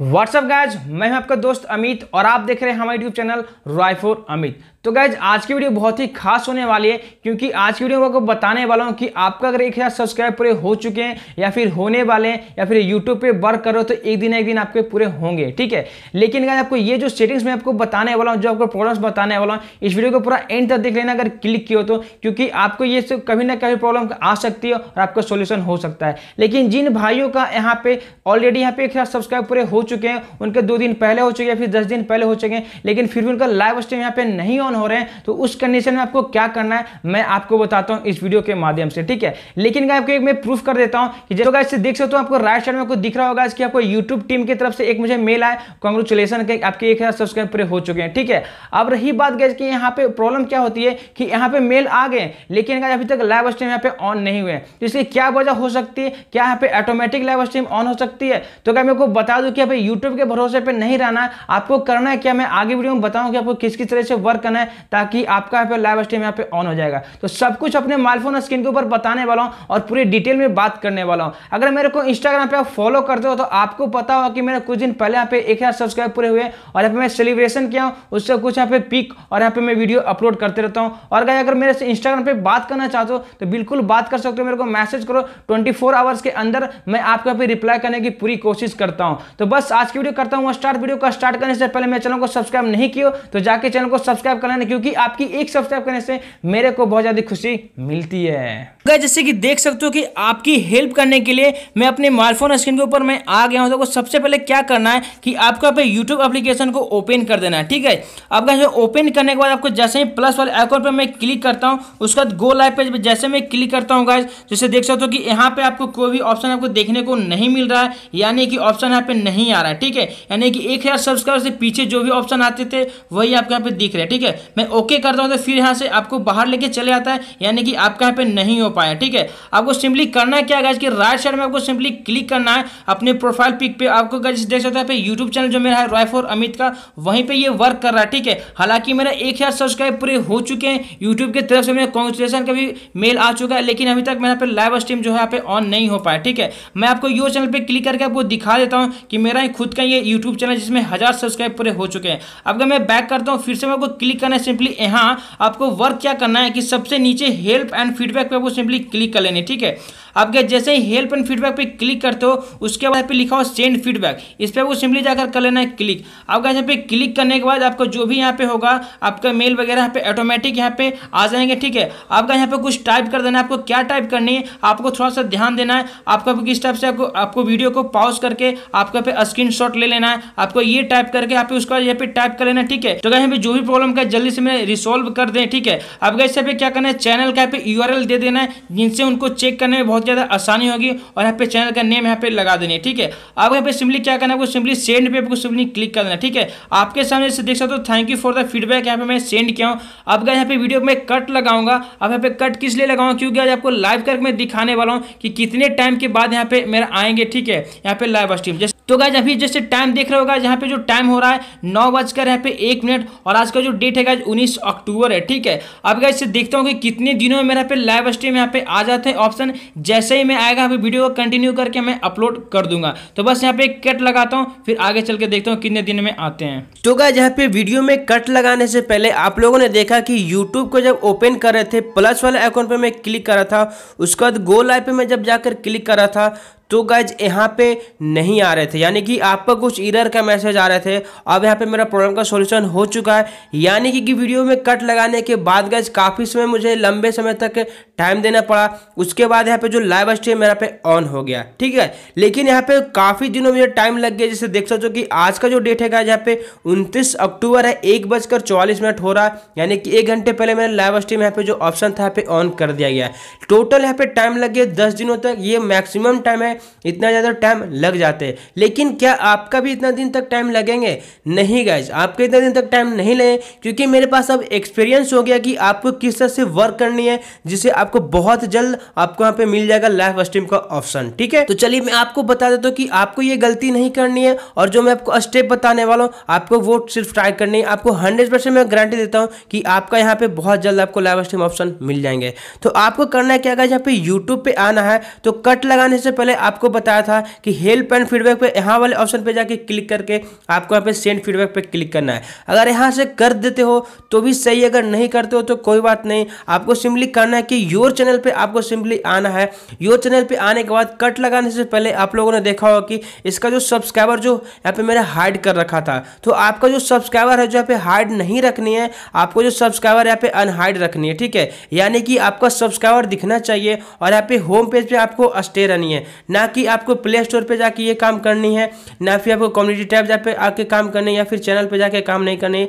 what's up guys मैं हूं आपका दोस्त अमित और आप देख रहे हैं हमारे यूट्यूब चैनल रायफोर अमित तो गैज आज की वीडियो बहुत ही खास होने वाली है क्योंकि आज की वीडियो में आपको बताने वाला हूँ कि आपका अगर एक हज़ार सब्सक्राइब पूरे हो चुके हैं या फिर होने वाले हैं या फिर यूट्यूब पे वर्क कर रहे हो तो एक दिन एक दिन आपके पूरे होंगे ठीक है लेकिन गैज आपको ये जो सेटिंग्स मैं आपको बताने वाला हूँ जो आपको प्रॉब्लम्स बताने वाला हूँ इस वीडियो को पूरा एंड तक देख लेना अगर क्लिक किया तो क्योंकि आपको ये सब कभी ना कभी प्रॉब्लम आ सकती है और आपका सोल्यूशन हो सकता है लेकिन जिन भाइयों का यहाँ पे ऑलरेडी यहाँ पे एक सब्सक्राइब पूरे हो चुके हैं उनके दो दिन पहले हो चुके हैं फिर दस दिन पहले हो चुके हैं लेकिन फिर भी उनका लाइव स्ट्रीम यहाँ पे नहीं डाउन हो रहे हैं तो उस कंडीशन में आपको क्या करना है मैं आपको बताता हूं इस वीडियो के माध्यम से ठीक है लेकिन आपको एक मैं प्रूफ कर देता हूं कि जो इससे देख सकते हो आपको राइट साइड में आपको दिख रहा होगा कि आपको यूट्यूब टीम की तरफ से एक मुझे मेल आए कॉन्ग्रेचुलेसन के आपके एक हज़ार सब्सक्राइब पूरे हो चुके हैं ठीक है अब रही बात गैस कि यहाँ पे प्रॉब्लम क्या होती है कि यहाँ पे मेल आ गए लेकिन अभी तक लाइव स्ट्रीम यहाँ पे ऑन नहीं हुए तो इसकी क्या वजह हो सकती है क्या यहाँ पे ऑटोमेटिक लाइव स्ट्रीम ऑन हो सकती है तो क्या मेरे को बता दूँ कि यहाँ पे यूट्यूब के भरोसे पर नहीं रहना आपको करना है क्या मैं आगे वीडियो में बताऊँ कि आपको किस किस तरह से वर्क करना है ताकि आपका यहाँ पे लाइव स्ट्रीम यहाँ पे ऑन हो जाएगा तो सब कुछ अपने मालफोन स्क्रीन के ऊपर बताने वाला हूँ और पूरी डिटेल में बात करने वाला हूँ अगर मेरे को इंस्टाग्राम पे आप फॉलो करते हो तो आपको पता होगा कि मेरे कुछ दिन पहले यहाँ पे एक सब्सक्राइब पूरे हुए और यहाँ पे मैं सेलिब्रेशन किया हूँ उससे कुछ यहाँ पे पिक और यहाँ पे मैं वीडियो अपलोड करते रहता हूँ और गाय अगर मेरे से इंस्टाग्राम पर बात करना चाहते हो तो बिल्कुल बात कर सकते हो मेरे को मैसेज करो ट्वेंटी आवर्स के अंदर मैं आपको यहाँ रिप्लाई करने की पूरी कोशिश करता हूँ तो बस आज की वीडियो करता हूँ स्टार्ट वीडियो का स्टार्ट करने से पहले मेरे चैनल को सब्सक्राइब नहीं किया तो जाके चैनल को सब्सक्राइब कर करना क्योंकि आपकी एक सब्सक्राइब करने से मेरे को बहुत ज़्यादा खुशी मिलती है गए जैसे कि देख सकते हो कि आपकी हेल्प करने के लिए मैं अपने मोबाइल फोन स्क्रीन के ऊपर मैं आ गया हूँ तो सबसे पहले क्या करना है कि आपको यहाँ पे यूट्यूब एप्लीकेशन को ओपन कर देना है ठीक है आपका जो ओपन करने के बाद आपको जैसे ही प्लस वाले आइकॉन पर मैं क्लिक करता हूँ उसके बाद गो लाइव पेज पर जैसे मैं क्लिक करता हूँ गाइज जैसे देख सकते हो कि यहाँ पे आपको कोई भी ऑप्शन आपको देखने को नहीं मिल रहा है यानी कि ऑप्शन यहाँ पे नहीं आ रहा है ठीक है यानी कि एक सब्सक्राइबर से पीछे जो भी ऑप्शन आते थे वही आपके यहाँ पे दिख रहे हैं ठीक है मैं ओके करता हूँ तो फिर यहाँ से आपको बाहर लेके चले आता है यानी कि आपका यहाँ पे नहीं हो पाए ठीक है आपको सिंपली करना क्या गाइज की राइट साइड में आपको सिंपली क्लिक करना है अपने प्रोफाइल पिक पे आपको गाइज देख सकते हैं यूट्यूब चैनल जो मेरा है रॉय फॉर अमित का वहीं पे ये वर्क कर रहा है ठीक है हालांकि मेरा एक हज़ार सब्सक्राइब पूरे हो चुके हैं यूट्यूब की तरफ से मेरे कॉन्ग्रेचुलेसन का भी मेल आ चुका है लेकिन अभी तक मेरा पे लाइव स्ट्रीम जो है यहाँ पे ऑन नहीं हो पाया ठीक है मैं आपको यूर चैनल पर क्लिक करके आपको दिखा देता हूँ कि मेरा ही खुद का ये यूट्यूब चैनल जिसमें हज़ार सब्सक्राइब पूरे हो चुके हैं अब अगर मैं बैक करता हूँ फिर से मेरे को क्लिक करना है सिंपली यहाँ आपको वर्क क्या करना है कि सबसे नीचे हेल्प एंड फीडबैक पे आपको सिंपली क्लिक कर लेनी ठीक है आपके जैसे ही हेल्प एंड फीडबैक पे क्लिक करते हो उसके बाद पे लिखा हो सेंड फीडबैक इस पर आपको सिंपली जाकर कर लेना है क्लिक आपका यहाँ पे क्लिक करने के बाद आपको जो भी यहाँ पे होगा आपका मेल वगैरह यहाँ पे ऑटोमेटिक यहाँ पे आ जाएंगे ठीक है आपका यहाँ पे कुछ टाइप कर देना है आपको क्या टाइप करनी है आपको थोड़ा सा ध्यान देना है आपको किस टाइप से आपको आपको वीडियो को पॉज करके आपका पे स्क्रीन ले लेना है आपको ये टाइप करके आप उसके बाद यहाँ पे टाइप कर लेना ठीक है तो यहाँ पे जो भी प्रॉब्लम का जल्दी से मैं रिसोल्व कर दें ठीक है अब गैस यहाँ पे क्या करना है चैनल का यहाँ पे यू दे देना है हैं जिनसे उनको चेक करने में बहुत ज़्यादा आसानी होगी और यहाँ पे चैनल का नेम यहाँ पे लगा देने ठीक है आप यहाँ पे सिंपली क्या करना है आपको सिंपली सेंड पे आपको सिंपली क्लिक कर देना ठीक है आपके सामने से देख सकते हो thank you for the feedback यहाँ पे मैं सेंड किया हूँ अब यहाँ पे वीडियो में कट लगाऊंगा अब यहाँ पे कट किस लिए लगाऊंगा क्योंकि आज आपको लाइव करके मैं दिखाने वाला हूँ कि कितने टाइम के बाद यहाँ पे मेरा आएंगे ठीक है यहाँ पे लाइव स्ट्रीम जैसे तो गाइज अभी जैसे टाइम देख रहे होगा यहाँ पे जो टाइम हो रहा है नौ बजकर यहाँ पे एक मिनट और आज का जो डेट है गाइज उन्नीस अक्टूबर है ठीक है अब गाइज से देखता हूँ कि कितने दिनों में मेरा पे लाइव स्ट्रीम यहाँ पे आ जाते हैं ऑप्शन जैसे ही मैं आएगा अभी वीडियो को कंटिन्यू करके मैं अपलोड कर दूंगा तो बस यहाँ पे कट लगाता हूँ फिर आगे चल के देखता हूँ कितने दिन में आते हैं तो गाइज यहाँ पे वीडियो में कट लगाने से पहले आप लोगों ने देखा कि यूट्यूब को जब ओपन कर रहे थे प्लस वाले अकाउंट पर मैं क्लिक करा था उसके बाद गोल लाइव पे मैं जब जाकर क्लिक करा था तो गैज यहाँ पे नहीं आ रहे थे यानी कि आपका कुछ इरर का मैसेज आ रहे थे अब यहाँ पे मेरा प्रॉब्लम का सॉल्यूशन हो चुका है यानी कि, कि वीडियो में कट लगाने के बाद गैज काफ़ी समय मुझे लंबे समय तक टाइम देना पड़ा उसके बाद यहाँ पे जो लाइव स्ट्रीम मेरा पे ऑन हो गया ठीक है लेकिन यहाँ पे काफ़ी दिनों मुझे टाइम लग गया जैसे देख सकते हो कि आज का जो डेट है गैज यहाँ पे उनतीस अक्टूबर है एक बजकर चौवालीस मिनट हो रहा है यानी कि एक घंटे पहले मैंने लाइव स्ट्रीम यहाँ पे जो ऑप्शन था यहाँ पे ऑन कर दिया गया टोटल यहाँ पे टाइम लग गया दस दिनों तक ये मैक्सिमम टाइम है इतना ज़्यादा टाइम लग जाते हैं लेकिन क्या आपका भी इतना दिन तक टाइम लगेंगे नहीं गाइज आपके इतना दिन तक टाइम नहीं लगे क्योंकि मेरे पास अब एक्सपीरियंस हो गया कि आपको किस तरह से वर्क करनी है जिससे आपको बहुत जल्द आपको यहाँ पे मिल जाएगा लाइफ स्ट्रीम का ऑप्शन ठीक है तो चलिए मैं आपको बता देता हूँ कि आपको ये गलती नहीं करनी है और जो मैं आपको स्टेप बताने वाला हूँ आपको वो सिर्फ ट्राई करनी है आपको हंड्रेड परसेंट मैं गारंटी देता हूँ कि आपका यहाँ पे बहुत जल्द आपको लाइव स्ट्रीम ऑप्शन मिल जाएंगे तो आपको करना है क्या यहाँ पे यूट्यूब पे आना है तो कट लगाने से पहले आपको बताया था कि हेल्प एंड फीडबैक पे यहाँ वाले ऑप्शन पे जाके क्लिक करके आपको यहाँ पे सेंड फीडबैक पे क्लिक करना है अगर यहाँ से कर देते हो तो भी सही अगर नहीं करते हो तो कोई बात नहीं आपको सिंपली करना है कि योर चैनल पर आपको सिंपली आना है योर चैनल पर आने के बाद कट लगाने से पहले आप लोगों ने देखा होगा कि इसका जो सब्सक्राइबर जो यहाँ पे मैंने हाइड कर रखा था तो आपका जो सब्सक्राइबर है जो यहाँ पे हाइड नहीं रखनी है आपको जो सब्सक्राइबर यहाँ पे अनहाइड रखनी है ठीक है यानी कि आपका सब्सक्राइबर दिखना चाहिए और यहाँ पे होम पेज पे आपको स्टे रहनी है ना ना कि आपको प्ले स्टोर पर जाके ये काम करनी है ना फिर आपको कम्युनिटी टैब जा पे आके काम करने या फिर चैनल पे जाके काम नहीं करने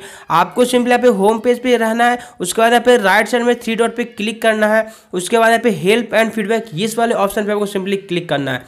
आपको सिंपली यहाँ पे होम पेज पे रहना है उसके बाद यहाँ पे राइट साइड में थ्री डॉट पे क्लिक करना है उसके बाद यहाँ पे हेल्प एंड फीडबैक इस वाले ऑप्शन पे आपको सिंपली क्लिक करना है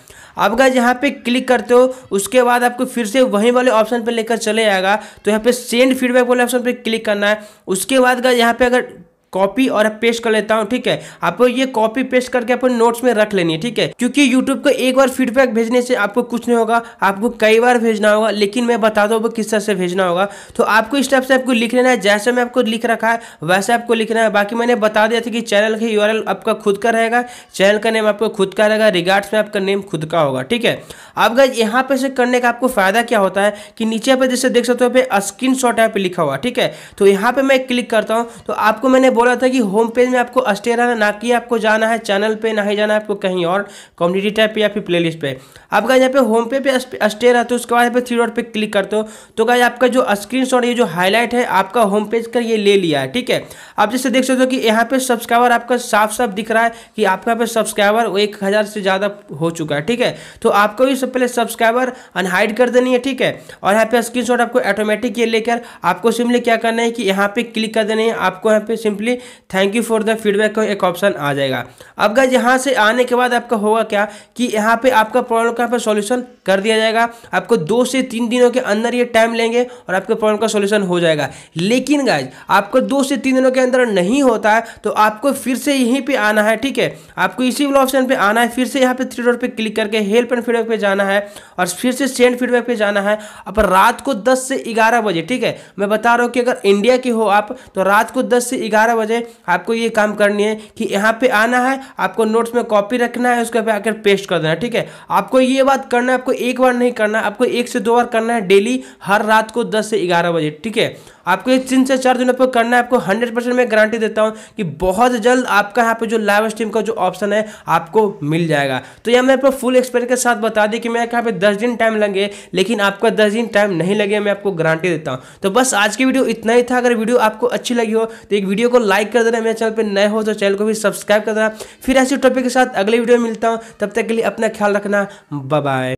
आप अगर यहाँ पे क्लिक करते हो उसके बाद आपको फिर से वहीं वाले ऑप्शन पे लेकर चले आएगा तो यहाँ पे सेंड फीडबैक वाले ऑप्शन पे क्लिक करना है उसके बाद अगर यहाँ पे अगर कॉपी और पेस्ट कर लेता हूँ ठीक है आपको ये कॉपी पेस्ट करके अपने नोट्स में रख लेनी है ठीक है क्योंकि यूट्यूब को एक बार फीडबैक भेजने से आपको कुछ नहीं होगा आपको कई बार भेजना होगा लेकिन मैं बता दो किस तरह से भेजना होगा तो आपको इस टाइप से आपको लिख लेना है जैसे मैं आपको लिख रखा है वैसे आपको लिखना है बाकी मैंने बता दिया था कि चैनल का यू आपका खुद का रहेगा चैनल का नेम आपको खुद का रहेगा रिगार्ड्स में आपका नेम खुद का होगा ठीक है अब गए यहाँ पे से करने का आपको फायदा क्या होता है कि नीचे पर जैसे देख सकते हो पे स्क्रीन शॉट है लिखा हुआ ठीक है तो यहाँ पे मैं क्लिक करता हूँ तो आपको मैंने बोला था कि होम पेज में आपको स्टे रहना ना कि आपको जाना है चैनल पे ना ही जाना है आपको कहीं और कम्युनिटी टाइप पे या फिर प्लेलिस्ट पे आप गाइज यहाँ पे होम पे पे स्टे रहते हो उसके बाद यहाँ पे थ्री डॉट पे क्लिक करते हो तो गाइज आपका जो स्क्रीन शॉट ये जो हाईलाइट है आपका होम पेज का ये ले लिया है ठीक है आप जैसे देख सकते हो कि यहाँ पे सब्सक्राइबर आपका साफ साफ दिख रहा है कि आपका पे सब्सक्राइबर एक हज़ार से ज़्यादा हो चुका है ठीक है तो आपको भी सब पहले सब्सक्राइबर अनहाइड कर देनी है ठीक है और यहाँ पे स्क्रीन आपको ऑटोमेटिक ये लेकर आपको सिंपली क्या करना है कि यहाँ पे क्लिक कर देना है आपको यहाँ पे simply simply thank you for the feedback का एक ऑप्शन आ जाएगा अब गाइज यहाँ से आने के बाद आपका होगा क्या कि यहाँ पे आपका प्रॉब्लम का यहाँ सॉल्यूशन कर दिया जाएगा आपको दो से तीन दिनों के अंदर ये टाइम लेंगे और आपके प्रॉब्लम का सोल्यूशन हो जाएगा लेकिन गाइज आपको दो से तीन दिनों के अंदर नहीं होता है तो आपको फिर से यहीं पर आना है ठीक है आपको इसी वाला ऑप्शन पर आना है फिर से यहाँ पर थ्री डॉट पर क्लिक करके हेल्प एंड फीडबैक पर जाना है और फिर से सेंड फीडबैक पर जाना है अब रात को दस से ग्यारह बजे ठीक है मैं बता रहा हूँ कि अगर इंडिया के हो आप तो रात को दस से ग्यारह बजे आपको ये काम करनी है कि यहाँ पे आना है आपको नोट्स में कॉपी रखना है उसके पे आकर पेस्ट कर देना ठीक है आपको ये बात करना है आपको एक बार नहीं करना आपको एक से दो बार करना है डेली हर रात को दस से ग्यारह बजे ठीक है आपको ये तीन से चार दिनों पर करना है आपको हंड्रेड परसेंट मैं गारंटी देता हूँ कि बहुत जल्द आपका यहाँ पे जो लाइव स्ट्रीम का जो ऑप्शन है आपको मिल जाएगा तो यह मैं आपको फुल एक्सपीरियंस के साथ बता दी कि मैं यहाँ पे दस दिन टाइम लगे लेकिन आपका दस दिन टाइम नहीं लगे मैं आपको गारंटी देता हूँ तो बस आज की वीडियो इतना ही था अगर वीडियो आपको अच्छी लगी हो तो एक वीडियो को लाइक कर देना मेरे चैनल पर नए हो तो चैनल को भी सब्सक्राइब कर देना फिर ऐसे टॉपिक के साथ अगले वीडियो में मिलता हूँ तब तक के लिए अपना ख्याल रखना बाय